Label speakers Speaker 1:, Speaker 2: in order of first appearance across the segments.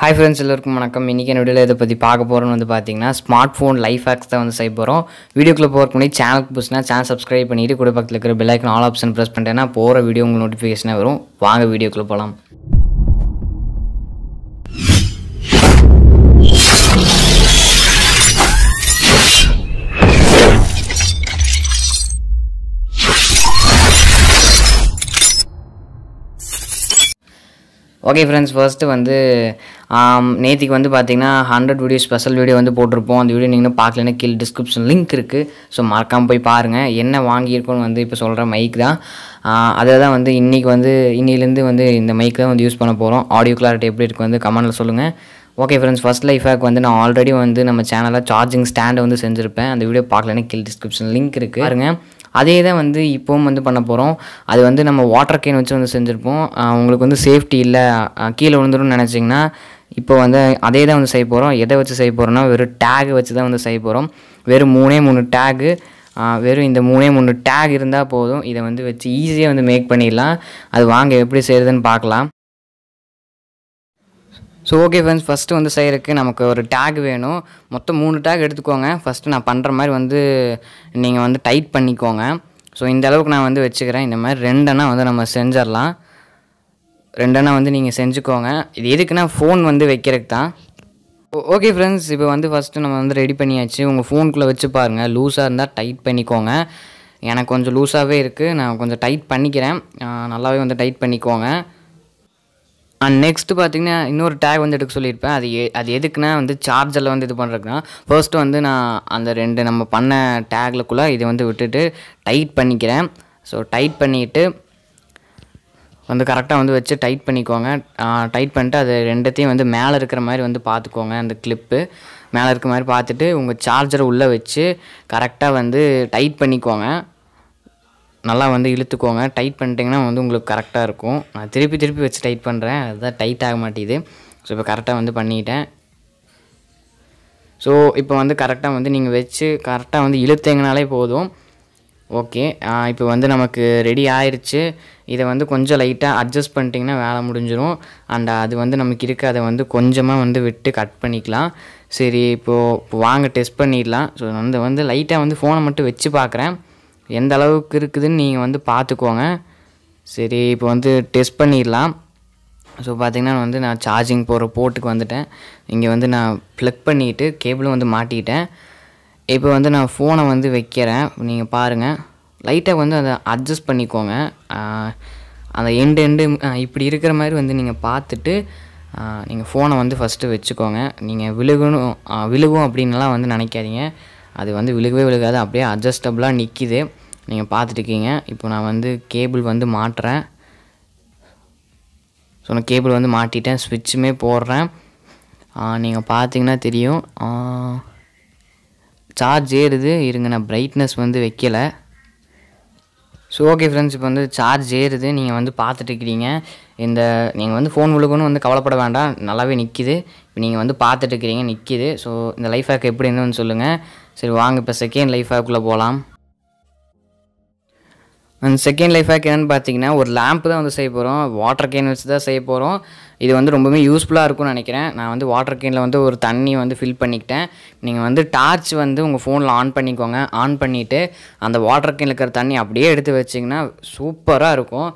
Speaker 1: hi friends எல்லோருக்கும் வணக்கம் இன்றைக்கி என்ன வீடியோவில் இதை பற்றி பார்க்க போகிறோம்னு வந்து பார்த்தீங்கன்னா ஸ்மார்ட் ஃபோன் லைஃப் ஹேக்ஸ் தான் வந்து செய்ய போகிறோம் வீடியோக்குள்ளே போகிறக்கு முன்னாடி சேனலுக்கு புதுசுனா சேனல் சப்ஸ்கிரைப் பண்ணிவிட்டு கூட பக்கத்தில் இருக்கிற ஐக்கன் ஆல் ஆப்ஷன் ப்ரெஸ் பண்ணிட்டேன்னா போகிற வீடியோ உங்களுக்கு நோட்டிஃபிகேஷனாக வரும் வாங்க வீடியோக்குள்ளே போகலாம் ஓகே ஃப்ரெண்ட்ஸ் ஃபர்ஸ்ட்டு வந்து நேற்றுக்கு வந்து பார்த்திங்கன்னா ஹண்ட்ரட் வீடியோ ஸ்பெஷல் வீடியோ வந்து போட்டிருப்போம் அந்த வீடியோ நீங்கள் பார்க்கலன்னா கீழ் டிஸ்கிரிப்ஷன் லிங்க் இருக்குது ஸோ மறக்காமல் போய் பாருங்கள் என்ன வாங்கியிருக்கோன்னு வந்து இப்போ சொல்கிற மைக் தான் அதை தான் வந்து இன்றைக்கி வந்து இன்னிலேருந்து வந்து இந்த மைக் தான் வந்து யூஸ் பண்ண போகிறோம் ஆடியோ கிளாரிட்டி எப்படி இருக்குது வந்து கமெண்டில் சொல்லுங்கள் ஓகே ஃப்ரெண்ட்ஸ் ஃபஸ்ட் லைஃபாக வந்து நான் ஆல்ரெடி வந்து நம்ம சேனலில் சார்ஜிங் ஸ்டாண்டை வந்து செஞ்சுருப்பேன் அந்த வீடியோ பார்க்கலன்னா கீழ் டிஸ்கிரிப்ஷன் லிங்க் இருக்குது பாருங்க அதே தான் வந்து இப்போவும் வந்து பண்ண போகிறோம் அது வந்து நம்ம வாட்டர் கேன் வச்சு வந்து செஞ்சுருப்போம் உங்களுக்கு வந்து சேஃப்டி இல்லை கீழே விழுந்துடும் நினச்சிங்கன்னா இப்போ வந்து அதே தான் வந்து செய்ய போகிறோம் எதை வச்சு செய்ய போகிறோம்னா வெறும் டேக் வச்சு தான் வந்து செய்ய போகிறோம் வெறும் மூணே மூணு டேகு வெறும் இந்த மூணே மூணு டேக் இருந்தால் போதும் இதை வந்து வச்சு ஈஸியாக வந்து மேக் பண்ணிடலாம் அது வாங்க எப்படி செய்கிறதுன்னு பார்க்கலாம் ஸோ ஓகே ஃப்ரெண்ட்ஸ் ஃபஸ்ட்டு வந்து செய்கிறதுக்கு நமக்கு ஒரு டேக் வேணும் மொத்தம் மூணு டேக் எடுத்துக்கோங்க ஃபஸ்ட்டு நான் பண்ணுற மாதிரி வந்து நீங்கள் வந்து டைட் பண்ணிக்கோங்க ஸோ இந்த அளவுக்கு நான் வந்து வச்சுக்கிறேன் இந்த மாதிரி ரெண்டெண்ணா வந்து நம்ம செஞ்சிடலாம் ரெண்டெண்ணா வந்து நீங்கள் செஞ்சுக்கோங்க இது எதுக்குன்னா ஃபோன் வந்து வைக்கிறதுக்கு தான் ஓகே ஃப்ரெண்ட்ஸ் இப்போ வந்து ஃபஸ்ட்டு நம்ம வந்து ரெடி பண்ணியாச்சு உங்கள் ஃபோனுக்குள்ளே வச்சு பாருங்கள் லூஸாக இருந்தால் டைட் பண்ணிக்கோங்க எனக்கு கொஞ்சம் லூஸாகவே இருக்குது நான் கொஞ்சம் டைட் பண்ணிக்கிறேன் நல்லாவே வந்து டைட் பண்ணிக்கோங்க அண்ட் நெக்ஸ்ட்டு பார்த்திங்கன்னா இன்னொரு டேக் வந்து எடுக்க சொல்லியிருப்பேன் அது எ அது எதுக்குன்னா வந்து சார்ஜரில் வந்து இது பண்ணுறதுக்குன்னா ஃபர்ஸ்ட்டு வந்து நான் அந்த ரெண்டு நம்ம பண்ண டேக்லக்குள்ளே இதை வந்து விட்டுட்டு டைட் பண்ணிக்கிறேன் ஸோ டைட் பண்ணிவிட்டு வந்து கரெக்டாக வந்து வச்சு டைட் பண்ணிக்கோங்க டைட் பண்ணிட்டு அது ரெண்டத்தையும் வந்து மேலே இருக்கிற மாதிரி வந்து பார்த்துக்கோங்க அந்த கிளிப்பு மேலே இருக்கிற மாதிரி பார்த்துட்டு உங்கள் சார்ஜரை உள்ளே வச்சு கரெக்டாக வந்து டைட் பண்ணிக்கோங்க நல்லா வந்து இழுத்துக்கோங்க டைட் பண்ணிட்டிங்கன்னா வந்து உங்களுக்கு கரெக்டாக இருக்கும் நான் திருப்பி திருப்பி வச்சு டைட் பண்ணுறேன் அதுதான் டைட் ஆக மாட்டேது ஸோ இப்போ கரெக்டாக வந்து பண்ணிட்டேன் ஸோ இப்போ வந்து கரெக்டாக வந்து நீங்கள் வச்சு கரெக்டாக வந்து இழுத்தீங்கனாலே போதும் ஓகே இப்போ வந்து நமக்கு ரெடி ஆயிடுச்சு இதை வந்து கொஞ்சம் லைட்டாக அட்ஜஸ்ட் பண்ணிட்டிங்கன்னா வேலை முடிஞ்சிடும் அண்ட் அது வந்து நமக்கு இருக்க அதை வந்து கொஞ்சமாக வந்து விட்டு கட் பண்ணிக்கலாம் சரி இப்போது வாங்க டெஸ்ட் பண்ணிடலாம் ஸோ அந்த வந்து லைட்டாக வந்து ஃபோனை மட்டும் வச்சு பார்க்குறேன் எந்த அளவுக்கு இருக்குதுன்னு நீங்கள் வந்து பார்த்துக்கோங்க சரி இப்போ வந்து டெஸ்ட் பண்ணிடலாம் ஸோ பார்த்திங்கன்னா வந்து நான் சார்ஜிங் போகிற போட்டுக்கு வந்துட்டேன் இங்கே வந்து நான் ப்ளக் பண்ணிவிட்டு கேபிளும் வந்து மாட்டிக்கிட்டேன் இப்போ வந்து நான் ஃபோனை வந்து வைக்கிறேன் நீங்கள் பாருங்கள் லைட்டாக வந்து அதை அட்ஜஸ்ட் பண்ணிக்கோங்க அந்த எண்டு எண்டு இப்படி இருக்கிற மாதிரி வந்து நீங்கள் பார்த்துட்டு நீங்கள் ஃபோனை வந்து ஃபஸ்ட்டு வச்சுக்கோங்க நீங்கள் விழுகணும் விழுகும் அப்படின்லாம் வந்து நினைக்காதீங்க அது வந்து விழுகவே விழுகாது அப்படியே அட்ஜஸ்டபுளாக நிற்கிது நீங்கள் பார்த்துட்டுருக்கீங்க இப்போ நான் வந்து கேபிள் வந்து மாட்டுறேன் ஸோ நான் கேபிள் வந்து மாட்டிட்டேன் ஸ்விட்சுமே போடுறேன் நீங்கள் பார்த்தீங்கன்னா தெரியும் சார்ஜ் ஏறுது இருங்க நான் பிரைட்னஸ் வந்து வைக்கலை ஸோ ஓகே ஃப்ரெண்ட்ஸ் இப்போ வந்து சார்ஜ் ஏறுது நீங்கள் வந்து இருக்கிறீங்க இந்த நீங்கள் வந்து ஃபோன் முழுக்கணும் வந்து கவலைப்பட வேண்டாம் நல்லாவே நிற்கிது இப்போ நீங்கள் வந்து பார்த்துட்டுருக்கிறீங்க நிற்கிது ஸோ இந்த லைஃப் ஹேக் எப்படி இருந்ததுன்னு சொல்லுங்கள் சரி வாங்க இப்போ செகண்ட் லைஃப் ஹேக்குள்ளே போகலாம் அந்த செகண்ட் லைஃப் ஹேக் என்னென்னு பார்த்தீங்கன்னா ஒரு லேம்ப் தான் வந்து செய்ய போகிறோம் வாட்டர் கேன் வச்சு தான் செய்ய போகிறோம் இது வந்து ரொம்பவே யூஸ்ஃபுல்லாக இருக்கும்னு நினைக்கிறேன் நான் வந்து வாட்டர் கேனில் வந்து ஒரு தண்ணி வந்து ஃபில் பண்ணிக்கிட்டேன் நீங்கள் வந்து டார்ச் வந்து உங்கள் ஃபோனில் ஆன் பண்ணிக்கோங்க ஆன் பண்ணிவிட்டு அந்த வாட்டர் கேனில் இருக்கிற தண்ணி அப்படியே எடுத்து வச்சிங்கன்னா சூப்பராக இருக்கும்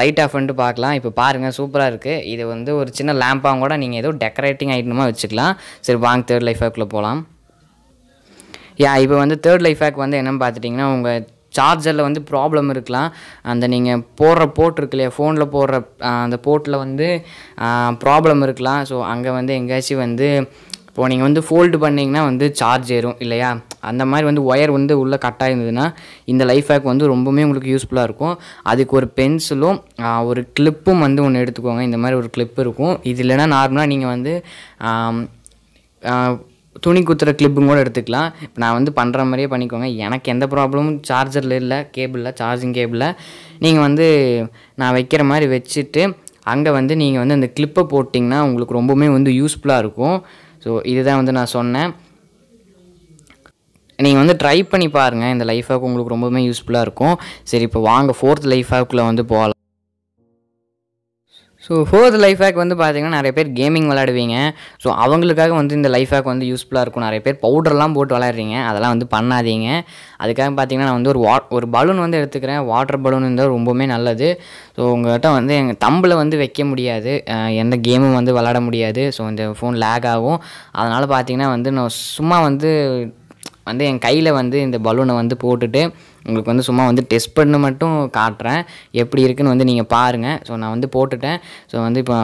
Speaker 1: லைட் ஆஃப் பண்ணிட்டு பார்க்கலாம் இப்போ பாருங்கள் சூப்பராக இருக்குது இது வந்து ஒரு சின்ன லேம்பாக கூட நீங்கள் ஏதோ டெக்கரேட்டிங் ஐட்டமாக வச்சுக்கலாம் சரி வாங்க தேர்ட் லைஃப் ஹேக்கில் போகலாம் யா இப்போ வந்து தேர்ட் லைஃப் ஹேக் வந்து என்னென்னு பார்த்துட்டிங்கன்னா உங்கள் சார்ஜரில் வந்து ப்ராப்ளம் இருக்கலாம் அந்த நீங்கள் போடுற போர்ட் இருக்கு இல்லையா ஃபோனில் போடுற அந்த போர்ட்டில் வந்து ப்ராப்ளம் இருக்கலாம் ஸோ அங்கே வந்து எங்கேயாச்சும் வந்து இப்போது நீங்கள் வந்து ஃபோல்டு பண்ணிங்கன்னா வந்து சார்ஜ் ஏறும் இல்லையா அந்த மாதிரி வந்து ஒயர் வந்து உள்ளே கட்டாக இருந்ததுன்னா இந்த லைஃப் ஹேக் வந்து ரொம்பவுமே உங்களுக்கு யூஸ்ஃபுல்லாக இருக்கும் அதுக்கு ஒரு பென்சிலும் ஒரு கிளிப்பும் வந்து ஒன்று எடுத்துக்கோங்க இந்த மாதிரி ஒரு கிளிப் இருக்கும் இது இல்லைனா நார்மலாக நீங்கள் வந்து துணி குத்துற கிளிப்பும் கூட எடுத்துக்கலாம் இப்போ நான் வந்து பண்ணுற மாதிரியே பண்ணிக்கோங்க எனக்கு எந்த ப்ராப்ளமும் சார்ஜரில் இல்லை கேபிளில் சார்ஜிங் கேபிளில் நீங்கள் வந்து நான் வைக்கிற மாதிரி வச்சுட்டு அங்கே வந்து நீங்கள் வந்து அந்த கிளிப்பை போட்டிங்கன்னா உங்களுக்கு ரொம்பவுமே வந்து யூஸ்ஃபுல்லாக இருக்கும் ஸோ இதுதான் வந்து நான் சொன்னேன் நீங்கள் வந்து ட்ரை பண்ணி பாருங்கள் இந்த லைஃப் ஹாக் உங்களுக்கு ரொம்பவுமே யூஸ்ஃபுல்லாக இருக்கும் சரி இப்போ வாங்க ஃபோர்த் லைஃப் ஹாக்கில் வந்து போகலாம் ஸோ ஃபோர்த் லைஃப் ஹேக் வந்து பார்த்திங்கன்னா நிறைய பேர் கேமிங் விளாடுவீங்க ஸோ அவங்களுக்காக வந்து இந்த லைஃப் ஹேக் வந்து யூஸ்ஃபுல்லாக இருக்கும் நிறைய பேர் பவுடர்லாம் போட்டு விளாட்றீங்க அதெல்லாம் வந்து பண்ணாதீங்க அதுக்காக பார்த்திங்கன்னா நான் வந்து ஒரு வா ஒரு பலூன் வந்து எடுத்துக்கிறேன் வாட்டர் பலூன் இருந்தால் ரொம்பவுமே நல்லது ஸோ உங்கள்கிட்ட வந்து எங்கள் தம்பில் வந்து வைக்க முடியாது எந்த கேமும் வந்து விளாட முடியாது ஸோ இந்த ஃபோன் லேக் ஆகும் அதனால் பார்த்திங்கன்னா வந்து நான் சும்மா வந்து வந்து என் கையில் வந்து இந்த பலூனை வந்து போட்டுட்டு உங்களுக்கு வந்து சும்மா வந்து டெஸ்ட் பண்ணு மட்டும் காட்டுறேன் எப்படி இருக்குன்னு வந்து நீங்கள் பாருங்கள் ஸோ நான் வந்து போட்டுட்டேன் ஸோ வந்து இப்போ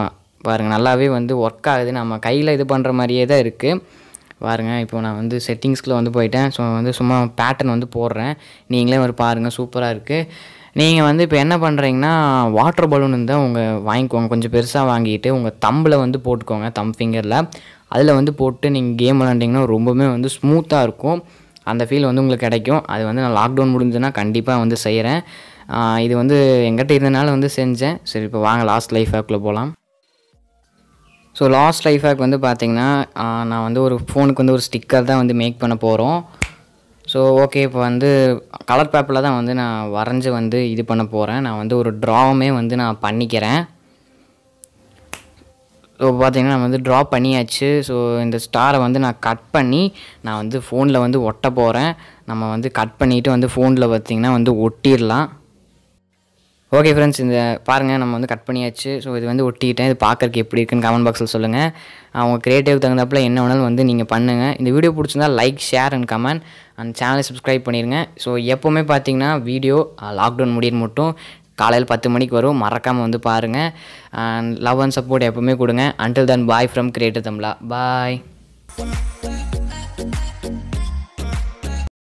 Speaker 1: பாருங்கள் நல்லாவே வந்து ஒர்க் ஆகுது நம்ம கையில் இது பண்ணுற மாதிரியே தான் இருக்குது பாருங்கள் இப்போ நான் வந்து செட்டிங்ஸ்க்குள்ளே வந்து போயிட்டேன் ஸோ வந்து சும்மா பேட்டர்ன் வந்து போடுறேன் நீங்களே ஒரு பாருங்கள் சூப்பராக இருக்குது நீங்கள் வந்து இப்போ என்ன பண்ணுறீங்கன்னா வாட்டர் பலூன் இருந்தால் உங்கள் வாங்கிக்கோங்க கொஞ்சம் பெருசாக வாங்கிட்டு உங்கள் தம்பில் வந்து போட்டுக்கோங்க தம் ஃபிங்கரில் அதில் வந்து போட்டு நீங்கள் கேம் விளாண்டிங்கன்னா ரொம்பவுமே வந்து ஸ்மூத்தாக இருக்கும் அந்த ஃபீல் வந்து உங்களுக்கு கிடைக்கும் அது வந்து நான் லாக்டவுன் முடிஞ்சுன்னா கண்டிப்பாக வந்து செய்கிறேன் இது வந்து எங்கிட்ட இருந்தனால வந்து செஞ்சேன் சரி இப்போ வாங்க லாஸ்ட் லைஃப் ஆக்கில் போகலாம் ஸோ லாஸ்ட் லைஃப் ஆக் வந்து பார்த்திங்கன்னா நான் வந்து ஒரு ஃபோனுக்கு வந்து ஒரு ஸ்டிக்கர் தான் வந்து மேக் பண்ண போகிறோம் ஸோ ஓகே இப்போ வந்து கலர் பேப்பரில் தான் வந்து நான் வரைஞ்சி வந்து இது பண்ண போகிறேன் நான் வந்து ஒரு ட்ராவுமே வந்து நான் பண்ணிக்கிறேன் ஸோ பார்த்தீங்கன்னா நான் வந்து ட்ரா பண்ணியாச்சு ஸோ இந்த ஸ்டாரை வந்து நான் கட் பண்ணி நான் வந்து ஃபோனில் வந்து ஒட்ட போகிறேன் நம்ம வந்து கட் பண்ணிவிட்டு வந்து ஃபோனில் பார்த்திங்கன்னா வந்து ஒட்டிடலாம் ஓகே ஃப்ரெண்ட்ஸ் இந்த பாருங்கள் நம்ம வந்து கட் பண்ணியாச்சு ஸோ இது வந்து ஒட்டிட்டேன் இது பார்க்குறக்கு எப்படி இருக்குன்னு கமெண்ட் பாக்ஸில் சொல்லுங்கள் அவங்க க்ரியேட்டிவ் தகுந்தப்பில் என்ன வேணாலும் வந்து நீங்கள் பண்ணுங்கள் இந்த வீடியோ பிடிச்சிருந்தால் லைக் ஷேர் அண்ட் கமெண்ட் அந்த சேனலை சப்ஸ்கிரைப் பண்ணிடுங்க ஸோ எப்போவுமே பார்த்தீங்கன்னா வீடியோ லாக்டவுன் முடியும் மட்டும் காலையில் பத்து மணிக்கு வரும் மறக்காமல் வந்து பாருங்கள் லவ் அண்ட் சப்போர்ட் எப்போவுமே கொடுங்க until then bye from creator தம்லா பாய்